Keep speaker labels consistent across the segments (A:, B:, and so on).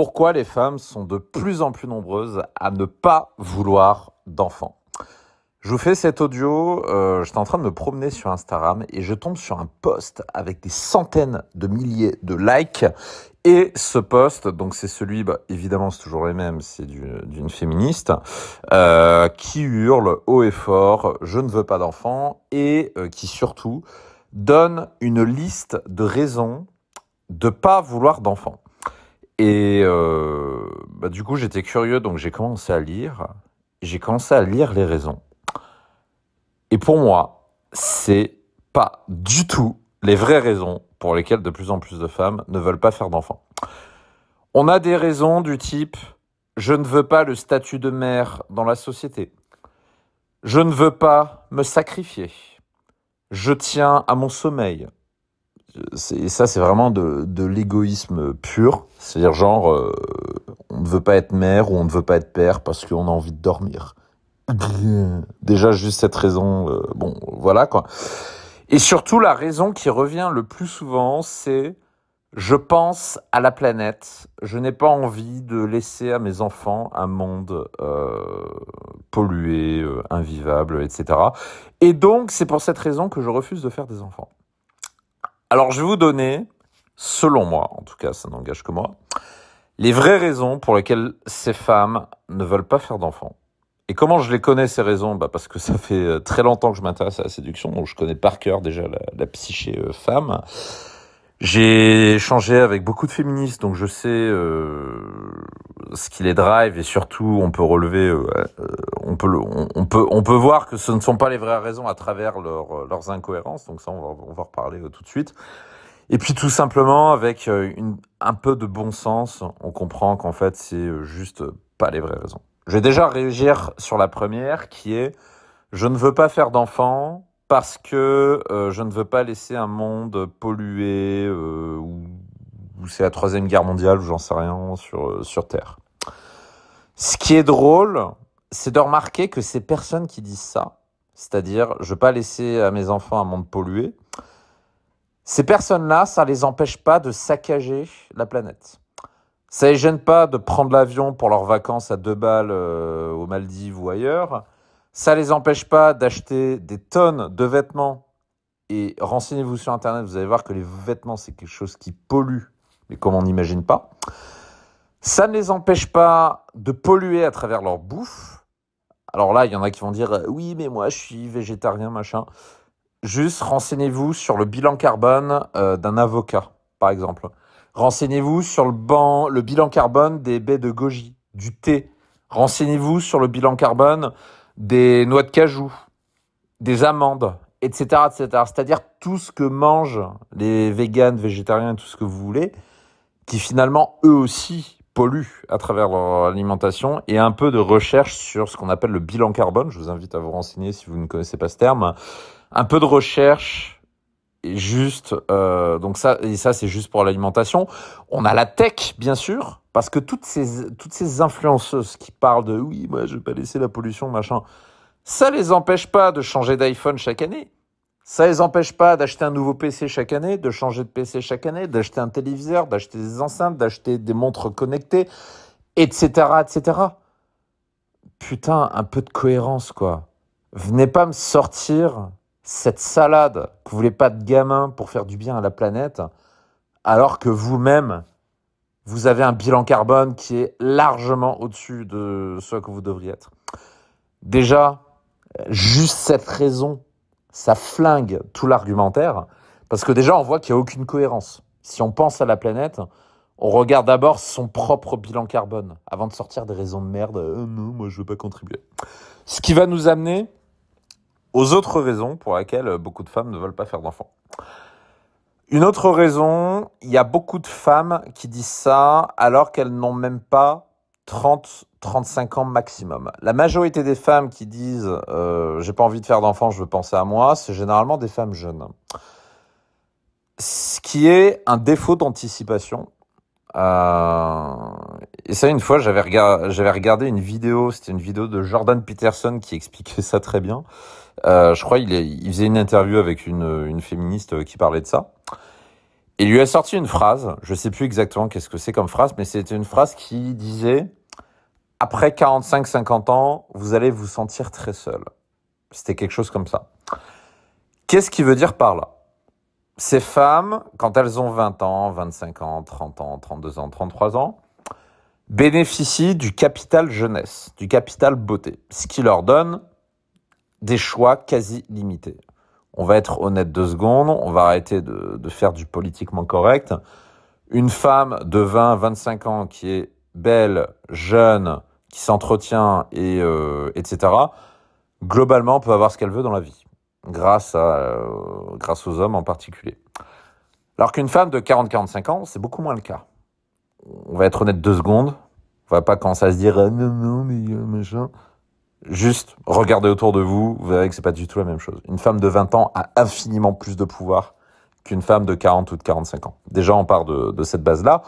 A: Pourquoi les femmes sont de plus en plus nombreuses à ne pas vouloir d'enfants je vous fais cet audio, euh, j'étais en train de me promener sur Instagram et je tombe sur un post avec des centaines de milliers de likes. Et ce post, donc c'est celui, bah, évidemment c'est toujours les mêmes, c'est d'une féministe, euh, qui hurle haut et fort, je ne veux pas d'enfants » et euh, qui surtout donne une liste de raisons de pas vouloir d'enfants. Et euh, bah, du coup, j'étais curieux, donc j'ai commencé à lire. J'ai commencé à lire les raisons. Et pour moi, c'est pas du tout les vraies raisons pour lesquelles de plus en plus de femmes ne veulent pas faire d'enfants. On a des raisons du type je ne veux pas le statut de mère dans la société. Je ne veux pas me sacrifier. Je tiens à mon sommeil et ça c'est vraiment de, l'égoïsme pur, c'est-à-dire genre euh, on ne veut pas être mère ou on ne veut pas être père parce qu'on a envie de dormir. Déjà juste cette raison, euh, bon voilà quoi. Et surtout la raison qui revient le plus souvent c'est je pense à la planète, je n'ai pas envie de laisser à mes enfants un monde euh, pollué, invivable, etc. Et donc c'est pour cette raison que je refuse de faire des enfants. Alors je vais vous donner, selon moi, en tout cas ça n'engage que moi, les vraies raisons pour lesquelles ces femmes ne veulent pas faire d'enfants. Et comment je les connais ces raisons bah Parce que ça fait euh, très longtemps que je m'intéresse à la séduction, donc je connais par cœur déjà la, la psyché euh, femme. J'ai échangé avec beaucoup de féministes, donc je sais euh, ce qui les drive et surtout on peut relever, euh, euh, on peut, on, peut, on peut voir que ce ne sont pas les vraies raisons à travers leurs leurs incohérences. Donc ça, on va, on va reparler tout de suite. Et puis tout simplement avec une, un peu de bon sens, on comprend qu'en fait c'est juste pas les vraies raisons. Je vais déjà réagir sur la première qui est je ne veux pas faire d'enfant, parce que euh, je ne veux pas laisser un monde pollué euh, où ou, c'est la troisième guerre mondiale ou j'en sais rien sur, euh, sur Terre. Ce qui est drôle, c'est de remarquer que ces personnes qui disent ça, c'est-à-dire je ne veux pas laisser à mes enfants un monde pollué, ces personnes-là, ça ne les empêche pas de saccager la planète. Ça ne les gêne pas de prendre l'avion pour leurs vacances à deux balles aux Maldives ou ailleurs. Ça ne les empêche pas d'acheter des tonnes de vêtements. Et renseignez-vous sur Internet, vous allez voir que les vêtements, c'est quelque chose qui pollue, mais comme on n'imagine pas. Ça ne les empêche pas de polluer à travers leur bouffe. Alors là, il y en a qui vont dire euh, oui, mais moi, je suis végétarien, machin. Juste renseignez-vous sur le bilan carbone euh, d'un avocat, par exemple. Renseignez-vous sur le, le bilan carbone des baies de goji, du thé. Renseignez-vous sur le bilan carbone des noix de cajou, des amandes, etc. C'est-à-dire tout ce que mangent les véganes, végétariens, tout ce que vous voulez, qui finalement, eux aussi, polluent à travers leur alimentation, et un peu de recherche sur ce qu'on appelle le bilan carbone. Je vous invite à vous renseigner si vous ne connaissez pas ce terme. Un peu de recherche et juste, euh, donc ça, et ça c'est juste pour l'alimentation. On a la tech, bien sûr, parce que toutes ces, toutes ces influenceuses qui parlent de oui, moi je vais pas laisser la pollution, machin, ça ne les empêche pas de changer d'iPhone chaque année. Ça ne les empêche pas d'acheter un nouveau PC chaque année, de changer de PC chaque année, d'acheter un téléviseur, d'acheter des enceintes, d'acheter des montres connectées, etc., etc. Putain, un peu de cohérence, quoi. Venez pas me sortir cette salade que vous voulez pas de gamin pour faire du bien à la planète, alors que vous-même, vous avez un bilan carbone qui est largement au-dessus de ce que vous devriez être. Déjà, juste cette raison, ça flingue tout l'argumentaire, parce que déjà, on voit qu'il n'y a aucune cohérence. Si on pense à la planète, on regarde d'abord son propre bilan carbone, avant de sortir des raisons de merde, euh, non, moi je veux pas contribuer. Ce qui va nous amener aux autres raisons pour lesquelles beaucoup de femmes ne veulent pas faire d'enfants. Une autre raison, il y a beaucoup de femmes qui disent ça alors qu'elles n'ont même pas 30, 35 ans maximum. La majorité des femmes qui disent euh, j'ai pas envie de faire d'enfants, je veux penser à moi, c'est généralement des femmes jeunes. Ce qui est un défaut d'anticipation. Euh, et ça, une fois, j'avais regardé une vidéo, c'était une vidéo de Jordan Peterson qui expliquait ça très bien. Euh, je crois qu'il faisait une interview avec une, féministe euh, qui parlait de ça. il lui a sorti une phrase, je ne sais plus exactement qu'est-ce que c'est comme phrase, mais c'était une phrase qui disait « Après 45-50 ans, vous allez vous sentir très seul. » C'était quelque chose comme ça. Qu'est-ce qu'il veut dire par là Ces femmes, quand elles ont 20 ans, 25 ans, 30 ans, 32 ans, 33 ans, bénéficient du capital jeunesse, du capital beauté, ce qui leur donne des choix quasi limités. On va être honnête deux secondes, on va arrêter de, faire du politiquement correct. Une femme de 20-25 ans qui est belle, jeune, qui s'entretient, et, euh, etc., globalement peut avoir ce qu'elle veut dans la vie, grâce, euh, aux hommes en particulier. Alors qu'une femme de 40-45 ans, c'est beaucoup moins le cas. On va être honnête deux secondes, on va pas commencer à se dire ah non, non, mais un euh, machin. Juste regardez autour de vous, vous verrez que c'est pas du tout la même chose. Une femme de 20 ans a infiniment plus de pouvoir qu'une femme de 40 ou de 45 ans. Déjà, on part de, cette base-là.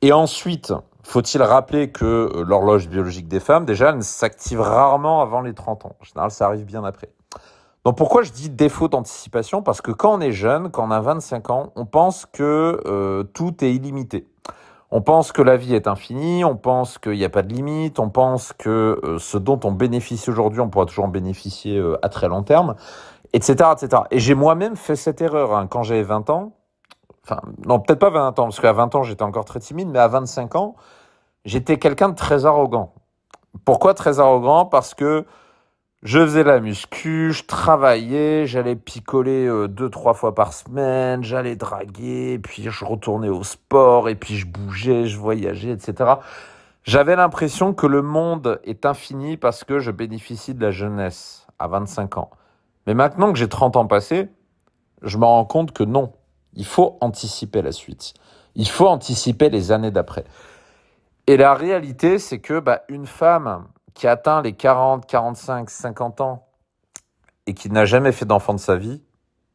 A: Et ensuite, faut-il rappeler que l'horloge biologique des femmes, déjà, elle ne s'active rarement avant les 30 ans. En général, ça arrive bien après. Donc pourquoi je dis défaut d'anticipation Parce que quand on est jeune, quand on a 25 ans, on pense que euh, tout est illimité. On pense que la vie est infinie, on pense qu'il n'y a pas de limite, on pense que euh, ce dont on bénéficie aujourd'hui, on pourra toujours en bénéficier euh, à très long terme, etc. etc. Et j'ai moi-même fait cette erreur hein, quand j'avais 20 ans. Enfin, non, peut-être pas 20 ans, parce qu'à 20 ans, j'étais encore très timide, mais à 25 ans, j'étais quelqu'un de très arrogant. Pourquoi très arrogant Parce que je faisais la muscu, je travaillais, j'allais picoler euh, deux, trois fois par semaine, j'allais draguer, puis je retournais au sport, et puis je bougeais, je voyageais, etc. J'avais l'impression que le monde est infini parce que je bénéficie de la jeunesse à 25 ans. Mais maintenant que j'ai 30 ans passés, je me rends compte que non, il faut anticiper la suite. Il faut anticiper les années d'après. Et la réalité, c'est que bah, une femme qui atteint les 40, 45, 50 ans et qui n'a jamais fait d'enfant de sa vie,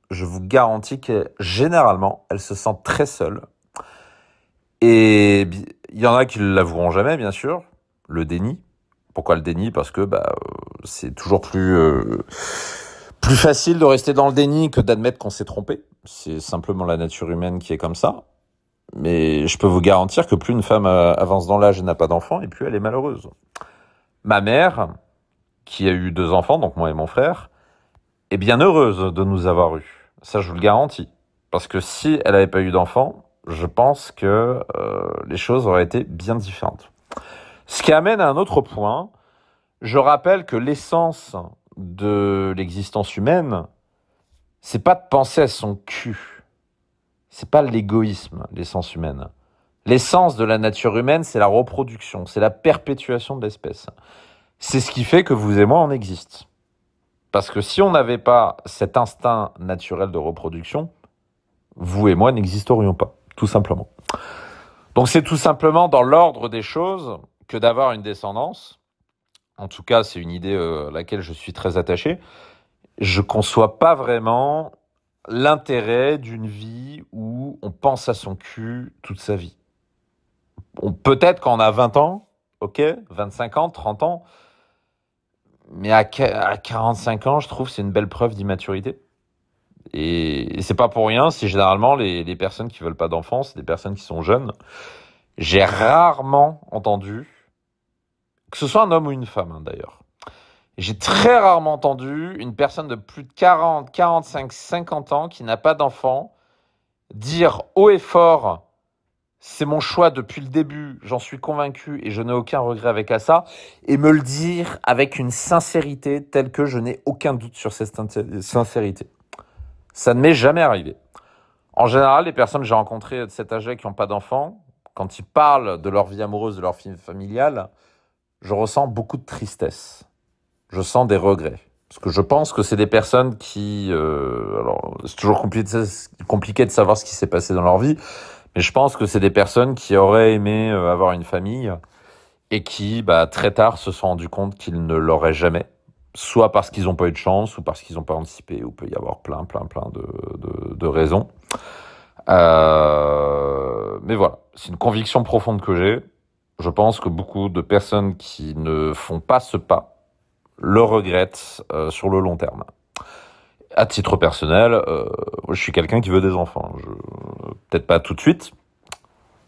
A: je vous garantis que généralement, elle se sent très seule. Et il y en a qui ne l'avoueront jamais, bien sûr, le déni. Pourquoi le déni Parce que bah, euh, c'est toujours plus, euh, plus facile de rester dans le déni que d'admettre qu'on s'est trompé. C'est simplement la nature humaine qui est comme ça. Mais je peux vous garantir que plus une femme euh, avance dans l'âge et n'a pas d'enfant, et plus elle est malheureuse. Ma mère, qui a eu deux enfants, donc moi et mon frère, est bien heureuse de nous avoir eus. Ça, je vous le garantis. Parce que si elle n'avait pas eu d'enfants, je pense que euh, les choses auraient été bien différentes. Ce qui amène à un autre point. Je rappelle que l'essence de l'existence humaine, c'est pas de penser à son cul. C'est pas l'égoïsme, l'essence humaine. L'essence de la nature humaine, c'est la reproduction, c'est la perpétuation de l'espèce. C'est ce qui fait que vous et moi, on existe. Parce que si on n'avait pas cet instinct naturel de reproduction, vous et moi n'existerions pas, tout simplement. Donc c'est tout simplement dans l'ordre des choses que d'avoir une descendance. En tout cas, c'est une idée euh, à laquelle je suis très attaché. Je conçois pas vraiment l'intérêt d'une vie où on pense à son cul toute sa vie peut-être quand on a 20 ans, ok, 25 ans, 30 ans, mais à, 45 ans, je trouve que c'est une belle preuve d'immaturité. Et, c'est pas pour rien si généralement les, personnes qui veulent pas d'enfants, c'est des personnes qui sont jeunes. J'ai rarement entendu, que ce soit un homme ou une femme hein, d'ailleurs, j'ai très rarement entendu une personne de plus de 40, 45, 50 ans qui n'a pas d'enfant dire haut et fort c'est mon choix depuis le début, j'en suis convaincu et je n'ai aucun regret avec ça. Et me le dire avec une sincérité telle que je n'ai aucun doute sur cette sincérité. Ça ne m'est jamais arrivé. En général, les personnes que j'ai rencontrées de cet âge qui n'ont pas d'enfants, quand ils parlent de leur vie amoureuse, de leur vie familiale, je ressens beaucoup de tristesse. Je sens des regrets. Parce que je pense que c'est des personnes qui... Euh, alors, c'est toujours compliqué de savoir ce qui s'est passé dans leur vie, mais je pense que c'est des personnes qui auraient aimé euh, avoir une famille et qui, bah, très tard, se sont rendues compte qu'ils ne l'auraient jamais. Soit parce qu'ils n'ont pas eu de chance, ou parce qu'ils n'ont pas anticipé, ou peut y avoir plein, plein, plein de, de, raisons. Euh, mais voilà, c'est une conviction profonde que j'ai. Je pense que beaucoup de personnes qui ne font pas ce pas le regrettent euh, sur le long terme. À titre personnel, je suis quelqu'un qui veut des enfants. Je, peut-être pas tout de suite,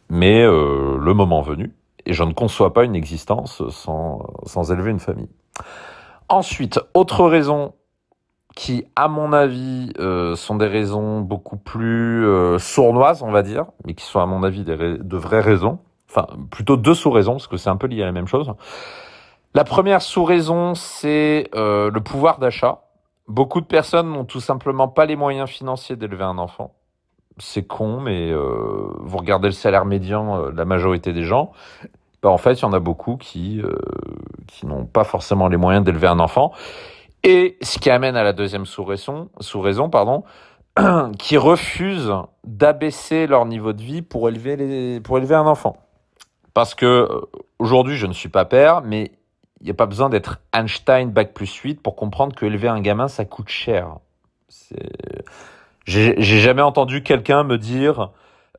A: mais euh, le moment venu. Et je ne conçois pas une existence sans, élever une famille. Ensuite, autre raison qui, à mon avis, euh, sont des raisons beaucoup plus euh, sournoises, on va dire, mais qui sont, à mon avis, de vraies raisons. Enfin, plutôt deux sous-raisons, parce que c'est un peu lié à la même chose. La première sous-raison, c'est le pouvoir d'achat. Beaucoup de personnes n'ont tout simplement pas les moyens financiers d'élever un enfant c'est con, mais euh, vous regardez le salaire médian euh, de la majorité des gens, bah, en fait, il y en a beaucoup euh, qui, n'ont pas forcément les moyens d'élever un enfant. Et ce qui amène à la deuxième sous-raison, sous-raison pardon, qui refuse d'abaisser leur niveau de vie pour élever, un enfant. Parce que aujourd'hui, je ne suis pas père, mais il n'y a pas besoin d'être Einstein bac plus 8 pour comprendre que un gamin, ça coûte cher. C'est j'ai jamais entendu quelqu'un me dire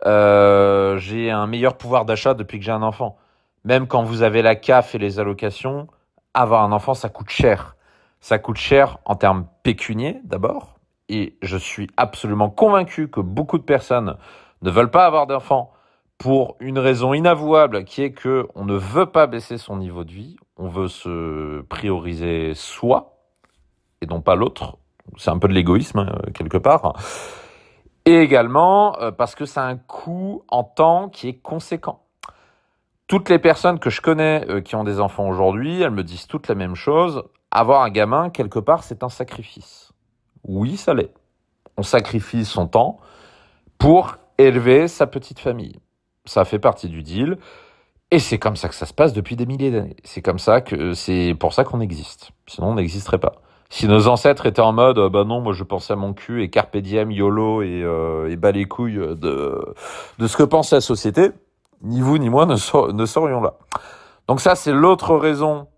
A: euh, j'ai un meilleur pouvoir d'achat depuis que j'ai un enfant. Même quand vous avez la CAF et les allocations, avoir un enfant, ça coûte cher. Ça coûte cher en termes pécuniers d'abord. Et je suis absolument convaincu que beaucoup de personnes ne veulent pas avoir d'enfant pour une raison inavouable qui est que on ne veut pas baisser son niveau de vie, on veut se prioriser soi et non pas l'autre c'est un peu de l'égoïsme, hein, euh, quelque part. Et également euh, parce que c'est un coût en temps qui est conséquent. Toutes les personnes que je connais euh, qui ont des enfants aujourd'hui, elles me disent toutes la même chose. Avoir un gamin, quelque part, c'est un sacrifice. Oui, ça l'est. On sacrifie son temps pour élever sa petite famille. Ça fait partie du deal. Et c'est comme ça que ça se passe depuis des milliers d'années. C'est comme ça que c'est pour ça qu'on existe. Sinon, on n'existerait pas si nos ancêtres étaient en mode, euh, bah non, moi je pensais à mon cul et carpe diem, yolo et, euh, et bas les couilles de, de ce que pense la société, ni vous ni moi ne, ne serions là. Donc ça, c'est l'autre raison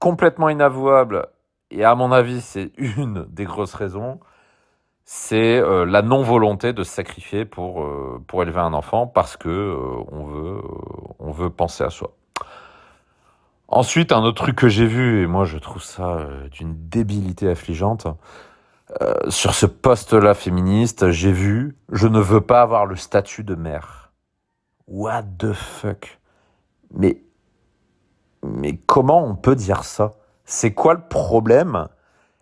A: complètement inavouable, et à mon avis, c'est une des grosses raisons, c'est euh, la non-volonté de se sacrifier pour, pour élever un enfant parce que on, veut, on veut penser à soi. Ensuite, un autre truc que j'ai vu, et moi je trouve ça euh, d'une débilité affligeante, euh, sur ce poste-là féministe, j'ai vu « Je ne veux pas avoir le statut de mère ». What the fuck Mais, mais comment on peut dire ça C'est quoi le problème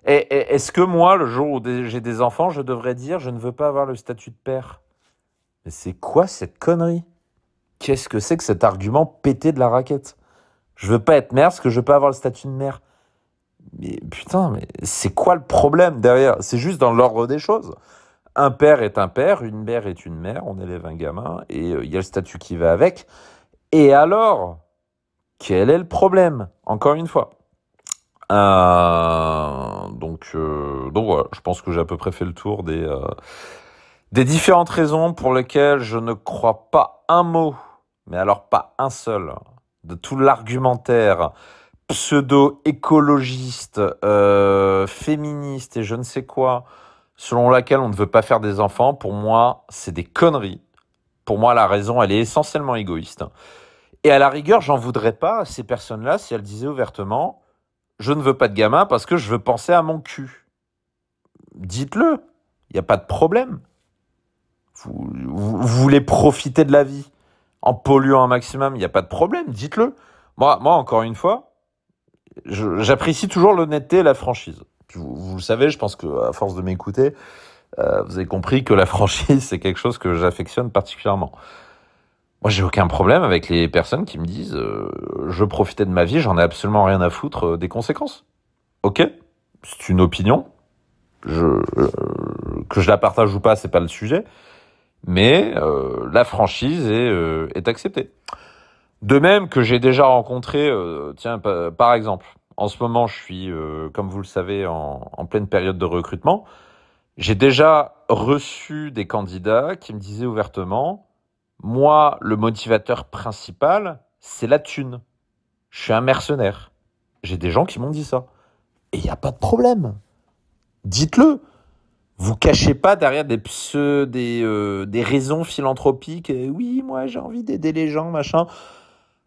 A: Est-ce que moi, le jour où j'ai des enfants, je devrais dire « Je ne veux pas avoir le statut de père » Mais c'est quoi cette connerie Qu'est-ce que c'est que cet argument pété de la raquette je veux pas être mère parce que je veux pas avoir le statut de mère. Mais putain, mais c'est quoi le problème derrière C'est juste dans l'ordre des choses. Un père est un père, une mère est une mère, on élève un gamin et euh, il y a le statut qui va avec. Et alors, quel est le problème Encore une fois. Euh, donc, euh, donc je pense que j'ai à peu près fait le tour des, des différentes raisons pour lesquelles je ne crois pas un mot, mais alors pas un seul, de tout l'argumentaire pseudo-écologiste, euh, féministe et je ne sais quoi, selon laquelle on ne veut pas faire des enfants, pour moi, c'est des conneries. Pour moi, la raison, elle est essentiellement égoïste. Et à la rigueur, j'en voudrais pas à ces personnes-là si elles disaient ouvertement Je ne veux pas de gamin parce que je veux penser à mon cul. Dites-le, il n'y a pas de problème. vous voulez profiter de la vie en polluant un maximum, il n'y a pas de problème, dites-le. Moi, moi, encore une fois, j'apprécie toujours l'honnêteté et la franchise. Vous, vous, le savez, je pense que à force de m'écouter, euh, vous avez compris que la franchise, c'est quelque chose que j'affectionne particulièrement. Moi, j'ai aucun problème avec les personnes qui me disent euh, je profitais de ma vie, j'en ai absolument rien à foutre euh, des conséquences. Ok, c'est une opinion. Je, que je la partage ou pas, c'est pas le sujet mais euh, la franchise euh, est, acceptée. De même que j'ai déjà rencontré, euh, tiens, par exemple, en ce moment, je suis, comme vous le savez, en pleine période de recrutement. J'ai déjà reçu des candidats qui me disaient ouvertement, moi, le motivateur principal, c'est la thune. Je suis un mercenaire. J'ai des gens qui m'ont dit ça. Et il n'y a pas de problème. Dites-le vous cachez pas derrière des euh, des, raisons philanthropiques. oui, moi j'ai envie d'aider les gens, machin.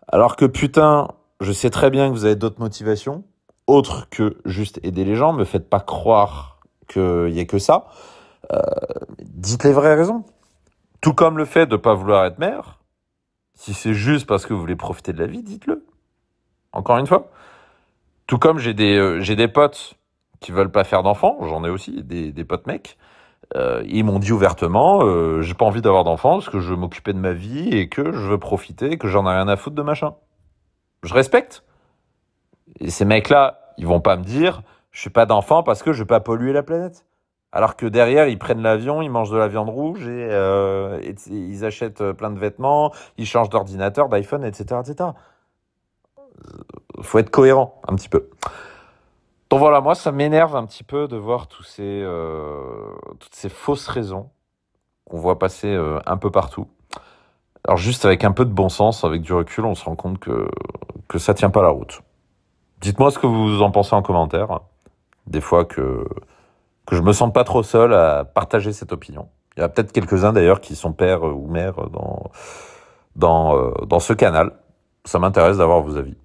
A: Alors que putain, je sais très bien que vous avez d'autres motivations, autres que juste aider les gens. Me faites pas croire qu'il y a que ça. Euh, dites les vraies raisons. Tout comme le fait de ne pas vouloir être maire. Si c'est juste parce que vous voulez profiter de la vie, dites-le. Encore une fois. Tout comme j'ai des, euh, j'ai des potes qui veulent pas faire d'enfants, j'en ai aussi, des, des potes mecs, euh, ils m'ont dit ouvertement, euh, j'ai pas envie d'avoir d'enfants parce que je veux m'occuper de ma vie et que je veux profiter, que j'en ai rien à foutre de machin. Je respecte. Et ces mecs-là, ils vont pas me dire, je suis pas d'enfant parce que je veux pas polluer la planète. Alors que derrière, ils prennent l'avion, ils mangent de la viande rouge et, euh, et ils achètent euh, plein de vêtements, ils changent d'ordinateur, d'iPhone, etc., etc. Faut être cohérent un petit peu. Bon voilà, moi, ça m'énerve un petit peu de voir tous ces, euh, toutes ces fausses raisons qu'on voit passer euh, un peu partout. Alors juste avec un peu de bon sens, avec du recul, on se rend compte que, que ça tient pas la route. Dites-moi ce que vous en pensez en commentaire. Des fois que, que je me sens pas trop seul à partager cette opinion. Il y a peut-être quelques-uns d'ailleurs qui sont père ou mère dans, dans, euh, dans ce canal. Ça m'intéresse d'avoir vos avis.